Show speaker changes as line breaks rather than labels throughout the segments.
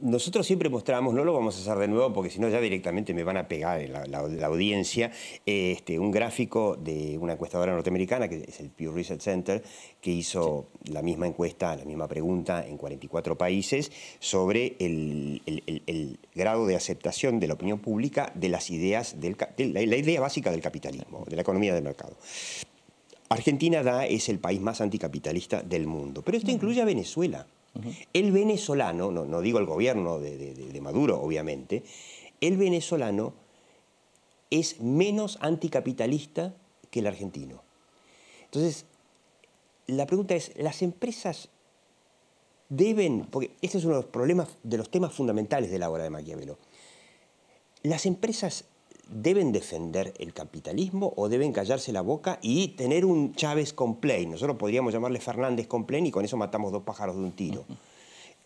nosotros siempre mostramos, no lo vamos a hacer de nuevo porque si no ya directamente me van a pegar la, audiencia, este, un gráfico de una encuestadora norteamericana, que es el Pew Research Center, que hizo la misma encuesta, la misma pregunta en 44 países sobre el, grado de aceptación de la opinión pública de las ideas, del, la, idea básica del capitalismo, de la economía del mercado. Argentina da es el país más anticapitalista del mundo, pero esto incluye a Venezuela. El venezolano, no, digo el gobierno de, Maduro, obviamente, el venezolano es menos anticapitalista que el argentino. Entonces, la pregunta es, ¿las empresas deben, porque este es uno de los problemas, de los temas fundamentales de la obra de Maquiavelo, ¿las empresas deben defender el capitalismo o deben callarse la boca y tener un Chávez complain. Nosotros podríamos llamarle Fernández complain y con eso matamos dos pájaros de un tiro.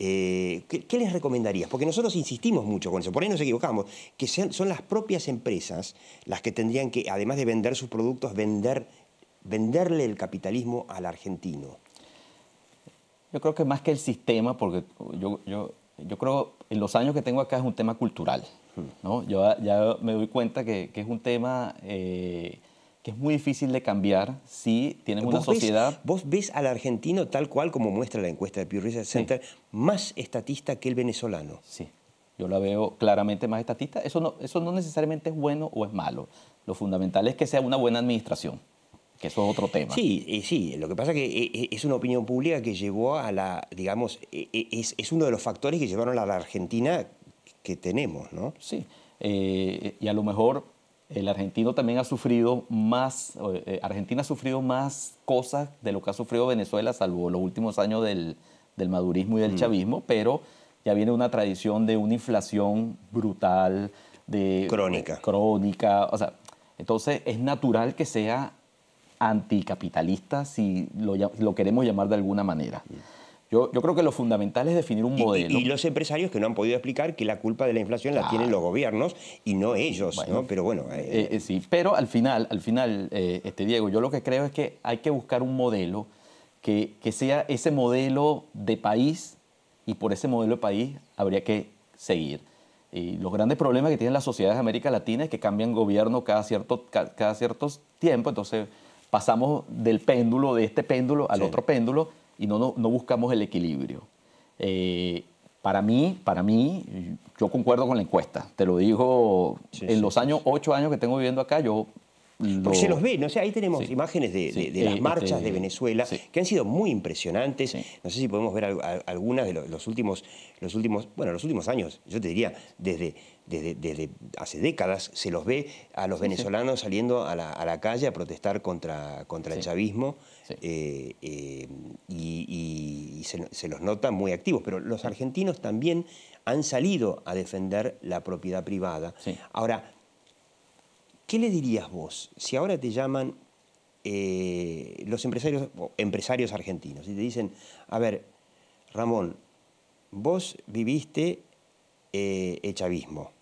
Eh, ¿qué, les recomendarías? Porque nosotros insistimos mucho con eso, por ahí nos equivocamos, que son las propias empresas las que tendrían que, además de vender sus productos, vender, venderle el capitalismo al argentino.
Yo creo que más que el sistema, porque yo, yo, yo creo, en los años que tengo acá es un tema cultural. ¿no? Yo ya me doy cuenta que,
es un tema eh, que es muy difícil de cambiar si tienes una sociedad... vos ves al argentino tal cual como muestra la encuesta de Pew Research Center, más estatista que el venezolano. Sí, yo la veo claramente más estatista. Eso no, eso no necesariamente es bueno o es malo. Lo fundamental es que sea una buena administración que eso es otro tema. Sí, eh, sí, lo que pasa es que eh, es una opinión pública que llevó a la, digamos, es, es uno de los factores que llevaron a la Argentina que tenemos, ¿no? Sí, eh, y a lo mejor
el argentino también ha sufrido más, eh, Argentina ha sufrido más cosas de lo que ha sufrido Venezuela, salvo los últimos años del, del madurismo y del mm. chavismo, pero ya viene una tradición de una inflación brutal, de... Crónica. crónica, o sea, entonces es natural que sea anticapitalista, si
lo, queremos llamar de alguna manera. Mm. Yo, yo, creo que lo fundamental es definir un modelo. Y, los empresarios que no han podido explicar que la culpa de la inflación la tienen los gobiernos y no ellos, ¿no? Pero bueno. Eh, eh, eh, sí, pero al final, al final este, Diego, yo lo que creo es que hay que buscar un
modelo que, que sea ese modelo de país y por ese modelo de país habría que seguir. Y los grandes problemas que tienen las sociedades de América Latina es que cambian gobierno cada cierto, cada, cierto tiempo, entonces pasamos del péndulo, de este péndulo al otro péndulo y no, no, buscamos el equilibrio. Eh, para mí, para mí, yo concuerdo con la encuesta. Te lo digo, en los años, ocho años
que tengo viviendo acá, yo porque se los ve, ¿no? sé ahí tenemos imágenes de, las este, marchas de Venezuela que han sido muy impresionantes. No sé si podemos ver algunas de los últimos, los últimos, bueno, los últimos años, yo te diría, desde, desde, hace décadas se los ve a los venezolanos saliendo a la, calle a protestar contra, contra el chavismo eh, eh, y, se, los nota muy activos. Pero los argentinos también han salido a defender la propiedad privada. Ahora, ¿Qué le dirías vos si ahora te llaman eh, los empresarios, empresarios argentinos y te dicen, a ver, Ramón, vos viviste el eh, chavismo,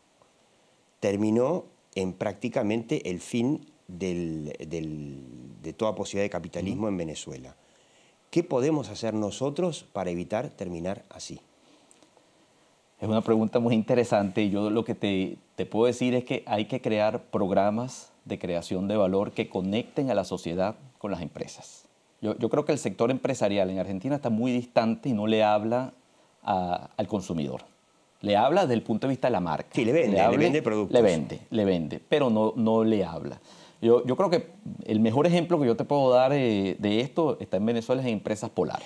terminó en prácticamente el fin de toda posibilidad de capitalismo en Venezuela. ¿Qué podemos hacer nosotros para evitar terminar así? Es una pregunta muy interesante y yo lo que te, puedo decir es que hay que crear
programas de creación de valor que conecten a la sociedad con las empresas. Yo, creo que el sector empresarial en Argentina está muy distante y no le habla al consumidor. Le habla desde el punto de vista de la marca. Sí, le vende, le, vende productos. Le vende, le vende, pero no, no le habla. Yo, creo que el mejor ejemplo que yo te puedo dar eh, de esto está en Venezuela en Empresas Polar.